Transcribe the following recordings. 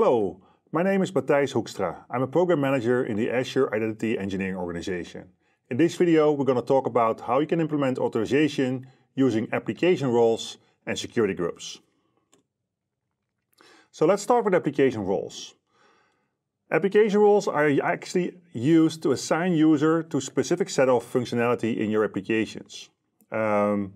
Hello, my name is Matthijs Hoekstra. I'm a program manager in the Azure Identity Engineering Organization. In this video, we're going to talk about how you can implement authorization using application roles and security groups. So let's start with application roles. Application roles are actually used to assign user to specific set of functionality in your applications. Um,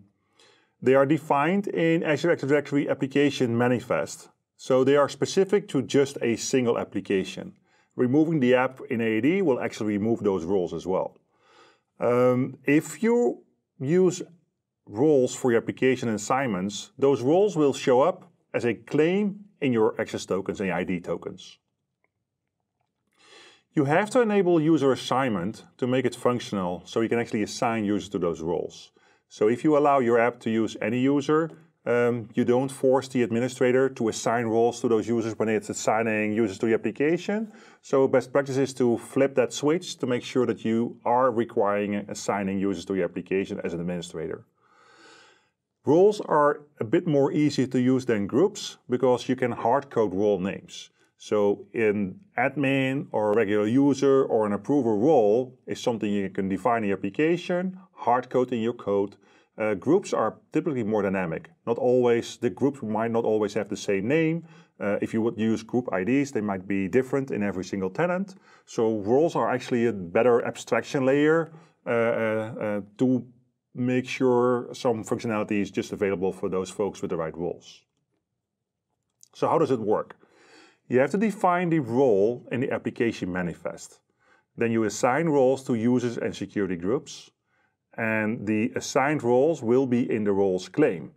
they are defined in Azure Active Directory Application Manifest. So they are specific to just a single application. Removing the app in AAD will actually remove those roles as well. Um, if you use roles for your application assignments, those roles will show up as a claim in your access tokens and ID tokens. You have to enable user assignment to make it functional so you can actually assign users to those roles. So if you allow your app to use any user, um, you don't force the administrator to assign roles to those users when it's assigning users to the application. So best practice is to flip that switch to make sure that you are requiring assigning users to your application as an administrator. Roles are a bit more easy to use than groups because you can hard code role names. So an admin or a regular user or an approver role is something you can define in your application, hard code in your code, uh, groups are typically more dynamic. Not always, the groups might not always have the same name. Uh, if you would use group IDs, they might be different in every single tenant. So roles are actually a better abstraction layer uh, uh, uh, to make sure some functionality is just available for those folks with the right roles. So how does it work? You have to define the role in the application manifest. Then you assign roles to users and security groups and the assigned roles will be in the roles claim.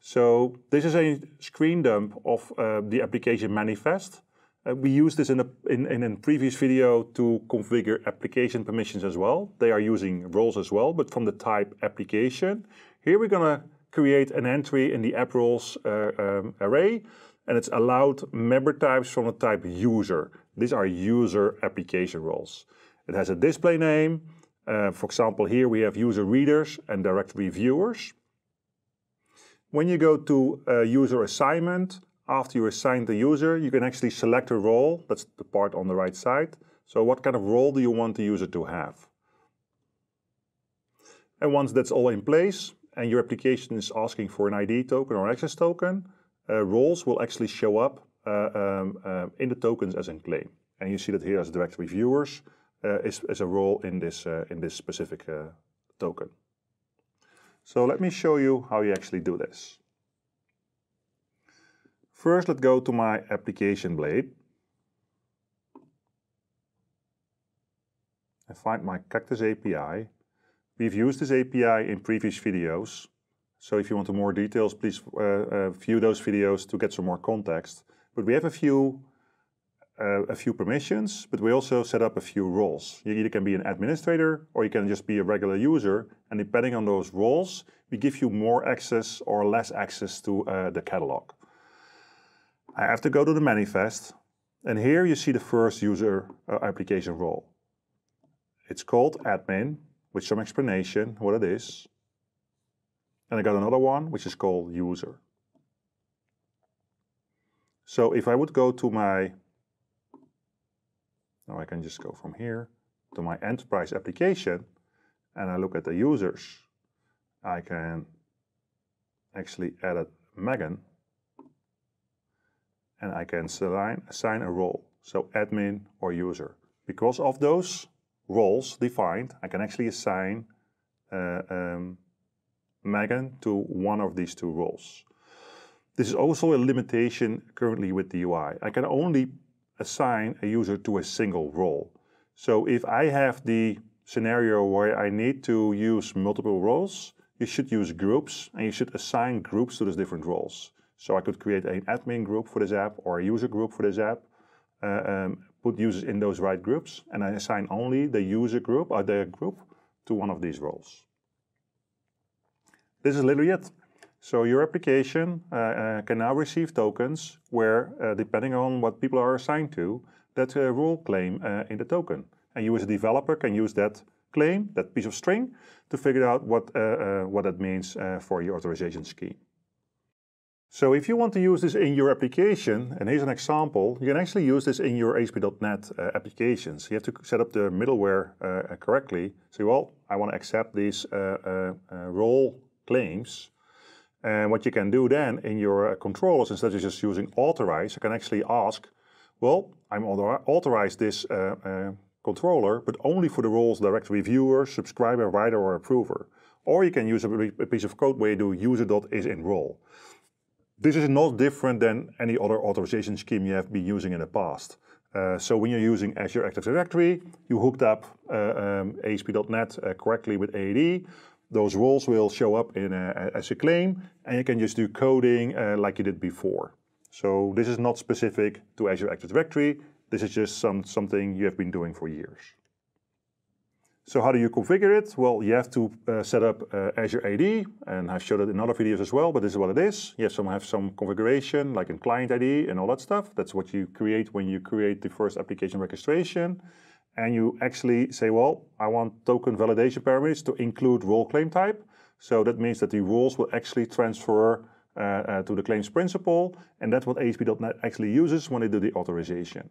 So this is a screen dump of uh, the application manifest. Uh, we used this in a, in, in a previous video to configure application permissions as well. They are using roles as well, but from the type application. Here we're going to create an entry in the app roles uh, um, array, and it's allowed member types from the type user. These are user application roles. It has a display name, uh, for example, here we have user readers and direct reviewers. When you go to uh, user assignment, after you assign the user, you can actually select a role. That's the part on the right side. So what kind of role do you want the user to have? And once that's all in place and your application is asking for an ID token or access token, uh, roles will actually show up uh, um, uh, in the tokens as a claim. And you see that here as direct reviewers. Uh, is, is a role in this, uh, in this specific uh, token. So let me show you how you actually do this. First, let's go to my application blade. and find my Cactus API. We've used this API in previous videos, so if you want more details, please uh, uh, view those videos to get some more context. But we have a few uh, a few permissions, but we also set up a few roles. You either can be an administrator or you can just be a regular user. And depending on those roles, we give you more access or less access to uh, the catalog. I have to go to the manifest. And here you see the first user uh, application role. It's called admin with some explanation what it is. And I got another one, which is called user. So if I would go to my now I can just go from here to my enterprise application and I look at the users. I can actually add Megan and I can assign, assign a role, so admin or user. Because of those roles defined, I can actually assign uh, um, Megan to one of these two roles. This is also a limitation currently with the UI. I can only assign a user to a single role. So if I have the scenario where I need to use multiple roles, you should use groups and you should assign groups to those different roles. So I could create an admin group for this app or a user group for this app, uh, um, put users in those right groups, and I assign only the user group or the group to one of these roles. This is literally it. So your application uh, uh, can now receive tokens where, uh, depending on what people are assigned to, that uh, rule claim uh, in the token. And you as a developer can use that claim, that piece of string, to figure out what, uh, what that means for your authorization scheme. So if you want to use this in your application, and here's an example, you can actually use this in your ASP.NET uh, applications. You have to set up the middleware uh, correctly. Say, well, I want to accept these uh, role claims and what you can do then in your uh, controllers, instead of just using authorize, you can actually ask, well, I'm authorize this uh, uh, controller, but only for the roles direct reviewer, subscriber, writer, or approver. Or you can use a, a piece of code where you do user.isInRole. This is not different than any other authorization scheme you have been using in the past. Uh, so when you're using Azure Active Directory, you hooked up uh, um, ASP.NET uh, correctly with AD those roles will show up in a, as a claim, and you can just do coding uh, like you did before. So this is not specific to Azure Active Directory. This is just some, something you have been doing for years. So how do you configure it? Well, you have to uh, set up uh, Azure AD, and I've showed it in other videos as well, but this is what it is. You have some, have some configuration, like in client ID and all that stuff. That's what you create when you create the first application registration and you actually say, well, I want token validation parameters to include role claim type. So that means that the roles will actually transfer uh, uh, to the claims principal, and that's what ASP.NET actually uses when they do the authorization.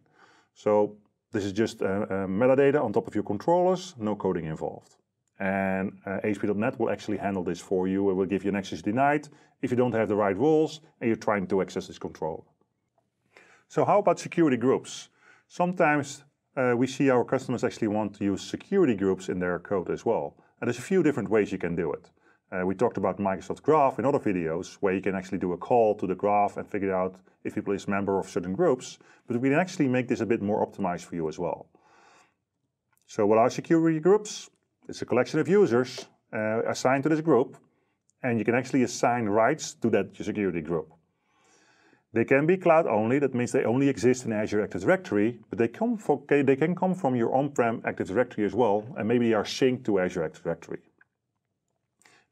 So this is just uh, uh metadata on top of your controllers, no coding involved. And uh, ASP.NET will actually handle this for you. It will give you an access denied if you don't have the right roles and you're trying to access this controller. So how about security groups? Sometimes uh, we see our customers actually want to use security groups in their code as well. And there's a few different ways you can do it. Uh, we talked about Microsoft Graph in other videos, where you can actually do a call to the graph and figure out if people is a member of certain groups, but we can actually make this a bit more optimized for you as well. So what are security groups? It's a collection of users uh, assigned to this group, and you can actually assign rights to that security group. They can be cloud only, that means they only exist in Azure Active Directory, but they, come for, they can come from your on-prem Active Directory as well, and maybe are synced to Azure Active Directory.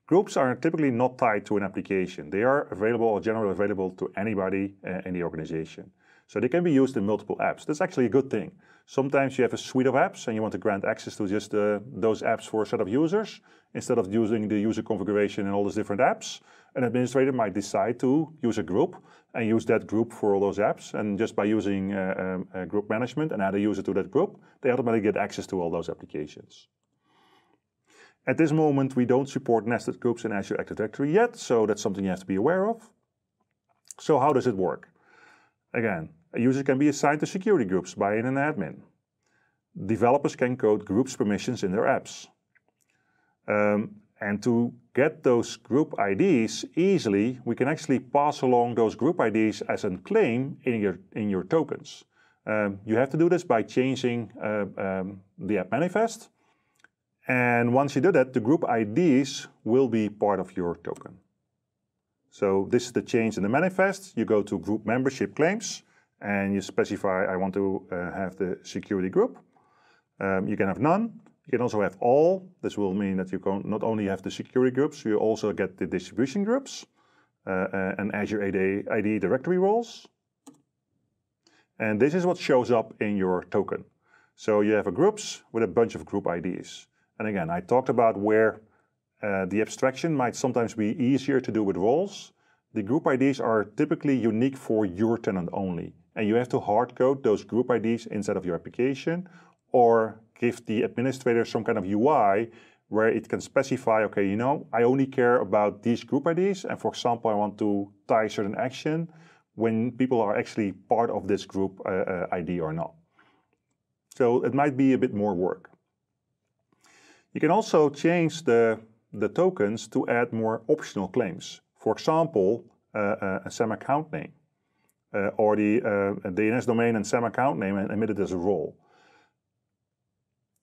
Groups are typically not tied to an application. They are available or generally available to anybody uh, in the organization. So they can be used in multiple apps. That's actually a good thing. Sometimes you have a suite of apps and you want to grant access to just uh, those apps for a set of users instead of using the user configuration in all those different apps an administrator might decide to use a group and use that group for all those apps. And just by using uh, um, uh, group management and add a user to that group, they automatically get access to all those applications. At this moment, we don't support nested groups in Azure Active Directory yet, so that's something you have to be aware of. So how does it work? Again, a user can be assigned to security groups by an admin. Developers can code groups permissions in their apps. Um, and to get those group IDs easily, we can actually pass along those group IDs as a claim in your, in your tokens. Um, you have to do this by changing uh, um, the app manifest. And once you do that, the group IDs will be part of your token. So this is the change in the manifest. You go to group membership claims and you specify I want to uh, have the security group. Um, you can have none. You can also have all. This will mean that you can not only have the security groups, you also get the distribution groups uh, uh and Azure AD, ID directory roles. And this is what shows up in your token. So you have a groups with a bunch of group IDs. And again, I talked about where uh, the abstraction might sometimes be easier to do with roles. The group IDs are typically unique for your tenant only. And you have to hard code those group IDs inside of your application or give the administrator some kind of UI where it can specify, okay, you know, I only care about these group IDs, and for example, I want to tie certain action when people are actually part of this group uh, uh, ID or not. So it might be a bit more work. You can also change the, the tokens to add more optional claims. For example, uh, uh a SEM account name, uh, or the uh, DNS domain and SEM account name and emitted as a role.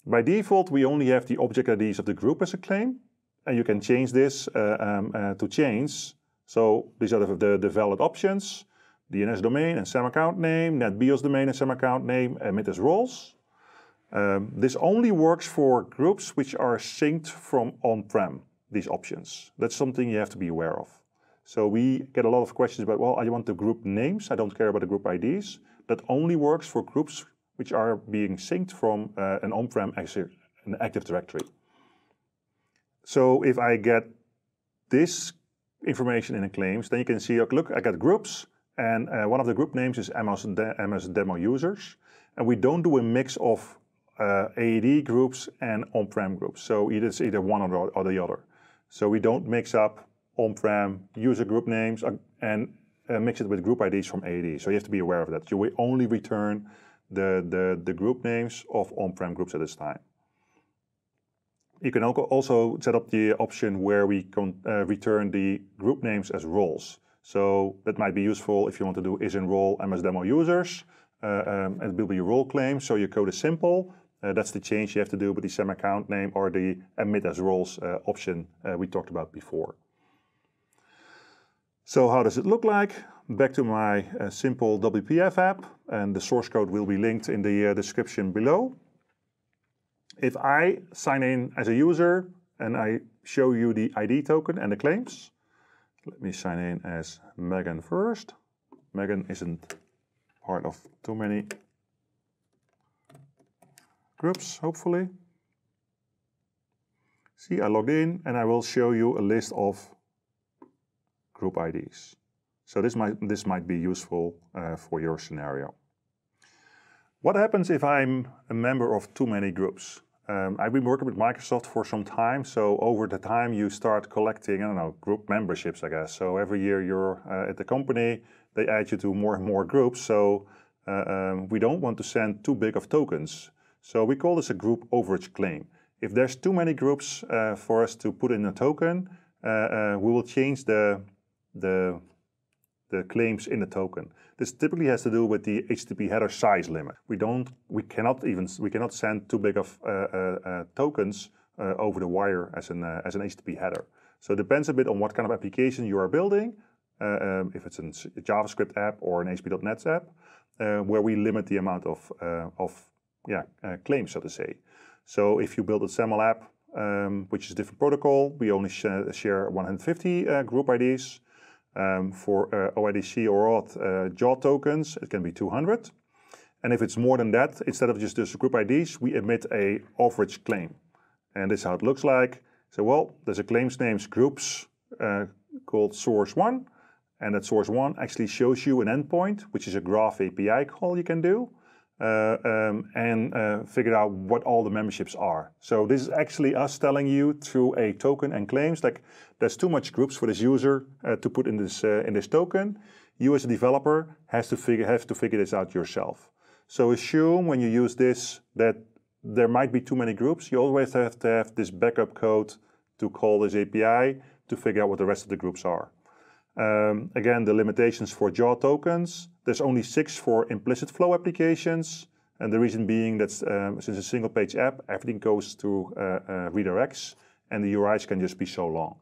By default, we only have the object IDs of the group as a claim, and you can change this uh, um, uh, to chains. So these are the, the, valid options, DNS domain and SAM account name, NetBIOS domain and SAM account name, emitters roles. Um, this only works for groups which are synced from on-prem, these options. That's something you have to be aware of. So we get a lot of questions about, well, I want the group names, I don't care about the group IDs. That only works for groups which are being synced from uh, an on-prem an Active Directory. So if I get this information in the claims, then you can see, look, I got groups, and uh, one of the group names is MS, de MS demo users. And we don't do a mix of uh, AED groups and on-prem groups. So it is either one or, the other. So we don't mix up on-prem user group names uh, and uh, mix it with group IDs from AED. So you have to be aware of that. You will only return the, the, the group names of on-prem groups at this time. You can also set up the option where we can uh, return the group names as roles. So that might be useful if you want to do is enroll MS demo users. Uh, um, it will be a role claim, so your code is simple. Uh, that's the change you have to do with the SEM account name or the admit as roles uh, option uh, we talked about before. So how does it look like? back to my uh, simple WPF app, and the source code will be linked in the uh, description below. If I sign in as a user and I show you the ID token and the claims, let me sign in as Megan first. Megan isn't part of too many groups, hopefully. See, I logged in and I will show you a list of group IDs. So this might, this might be useful uh, for your scenario. What happens if I'm a member of too many groups? Um, I've been working with Microsoft for some time, so over the time you start collecting, I don't know, group memberships, I guess. So every year you're uh, at the company, they add you to more and more groups, so uh, um, we don't want to send too big of tokens. So we call this a group overage claim. If there's too many groups uh, for us to put in a token, uh, uh, we will change the, the the claims in the token. This typically has to do with the HTTP header size limit. We don't, we cannot even, we cannot send too big of uh, uh, uh tokens uh, over the wire as an uh, as an HTTP header. So it depends a bit on what kind of application you are building. Uh, um, if it's a JavaScript app or an ASP.NET app, where we limit the amount of of yeah claims, so to say. So if you build a SAML app, um, which is a different protocol, we only sh share 150 group IDs um, for uh, OIDC or auth JAW tokens, it can be 200. And if it's more than that, instead of just the group IDs, we emit a average claim. And this is how it looks like. So, well, there's a claims names groups uh, called source one. And that source one actually shows you an endpoint, which is a graph API call you can do uh, um, and uh, figure out what all the memberships are. So this is actually us telling you through a token and claims like there's too much groups for this user uh, to put in this uh, in this token. You as a developer has to figure have to figure this out yourself. So assume when you use this that there might be too many groups. You always have to have this backup code to call this API to figure out what the rest of the groups are. Um, again, the limitations for JAW tokens. There's only six for implicit flow applications. And the reason being that um, since a single page app, everything goes to uh, uh, redirects and the URIs can just be so long.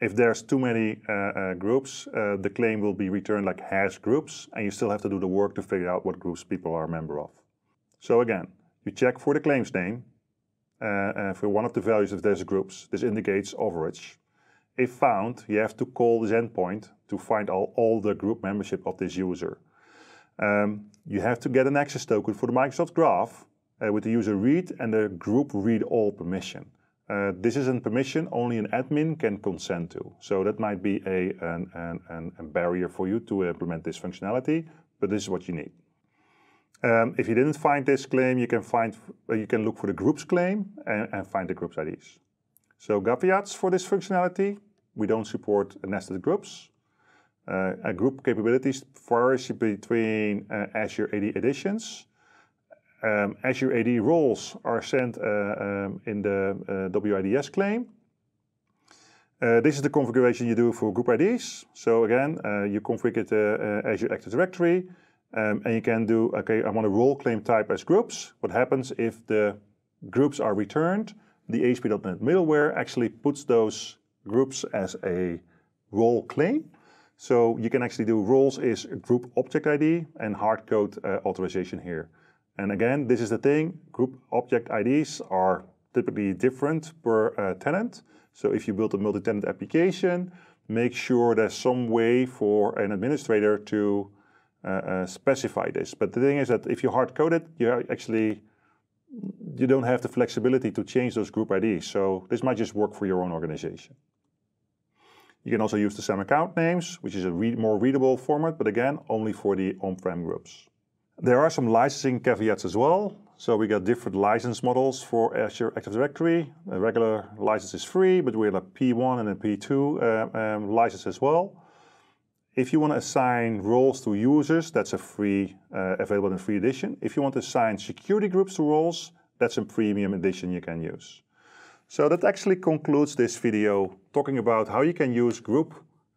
If there's too many uh, uh groups, uh, the claim will be returned like hash groups and you still have to do the work to figure out what groups people are a member of. So again, you check for the claims name uh, for one of the values if there's groups. This indicates overage if found, you have to call this endpoint to find all, all the group membership of this user. Um, you have to get an access token for the Microsoft Graph uh, with the user read and the group read all permission. Uh, this is a permission only an admin can consent to. So that might be a, an, an, an barrier for you to implement this functionality, but this is what you need. Um, if you didn't find this claim, you can find uh, you can look for the groups claim and, and find the groups IDs. So caveats for this functionality, we don't support nested groups. Uh, group capabilities vary between uh, Azure AD editions. Um, Azure AD roles are sent uh, um, in the uh, WIDS claim. Uh, this is the configuration you do for group IDs. So again, uh, you configure the Azure Active Directory, um, and you can do, okay, I want a role claim type as groups. What happens if the groups are returned? The ASP.NET middleware actually puts those groups as a role claim. So you can actually do roles is group object ID and hardcode uh, authorization here. And again, this is the thing, group object IDs are typically different per uh, tenant. So if you build a multi-tenant application, make sure there's some way for an administrator to uh, uh, specify this. But the thing is that if you hard code it, you actually you don't have the flexibility to change those group IDs. So this might just work for your own organization. You can also use the SAM account names, which is a more readable format, but again, only for the on-prem groups. There are some licensing caveats as well. So we got different license models for Azure Active Directory. A regular license is free, but we have a P1 and a P2 uh, um, license as well. If you want to assign roles to users, that's a free, uh, available in free edition. If you want to assign security groups to roles, that's a premium edition you can use. So that actually concludes this video talking about how you can use group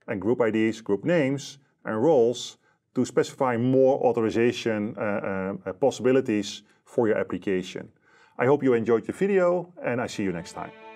and group IDs, group names and roles to specify more authorization uh, uh, uh, possibilities for your application. I hope you enjoyed the video and I see you next time.